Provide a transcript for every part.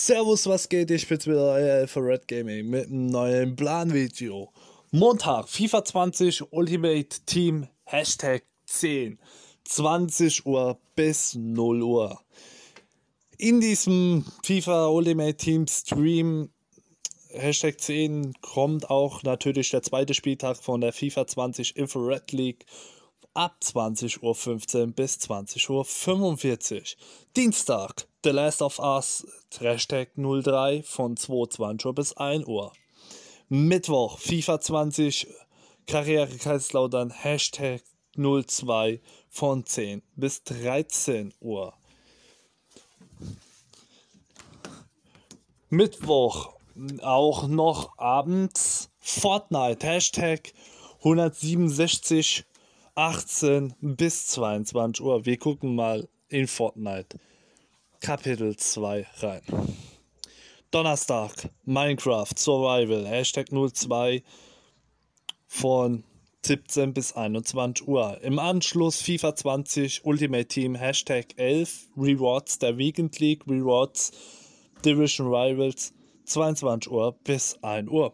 Servus, was geht? Ich bin's wieder, euer äh, Alpha Red Gaming mit einem neuen Planvideo. Montag, FIFA 20 Ultimate Team, Hashtag 10. 20 Uhr bis 0 Uhr. In diesem FIFA Ultimate Team Stream, Hashtag 10, kommt auch natürlich der zweite Spieltag von der FIFA 20 Infrared League ab 20.15 Uhr bis 20.45 Uhr. Dienstag, The Last of Us, Hashtag 03 von 22 Uhr bis 1 Uhr. Mittwoch, FIFA 20, Karriere Kreislautern Hashtag 02 von 10 bis 13 Uhr. Mittwoch auch noch abends Fortnite, Hashtag 167 18 bis 22 Uhr. Wir gucken mal in Fortnite. Kapitel 2 rein. Donnerstag, Minecraft Survival, Hashtag 02 von 17 bis 21 Uhr. Im Anschluss FIFA 20 Ultimate Team, Hashtag 11, Rewards der Weekend League, Rewards Division Rivals, 22 Uhr bis 1 Uhr.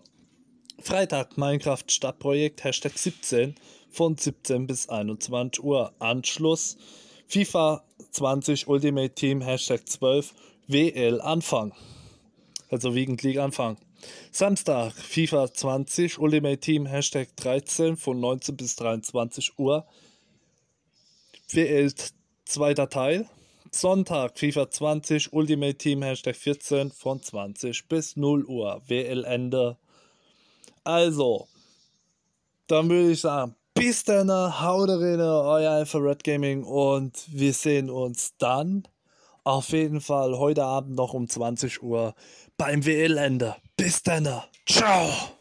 Freitag, Minecraft Stadtprojekt, Hashtag 17 von 17 bis 21 Uhr. Anschluss FIFA 20 Ultimate Team Hashtag 12 WL Anfang. Also Wiegend League Anfang. Samstag FIFA 20 Ultimate Team Hashtag 13 von 19 bis 23 Uhr. WL zweiter Teil. Sonntag FIFA 20 Ultimate Team Hashtag 14 von 20 bis 0 Uhr. WL Ende. Also, dann würde ich sagen, bis dann, haut rein, euer Alpha Red Gaming und wir sehen uns dann auf jeden Fall heute Abend noch um 20 Uhr beim WL-Ende. Bis dann, ciao!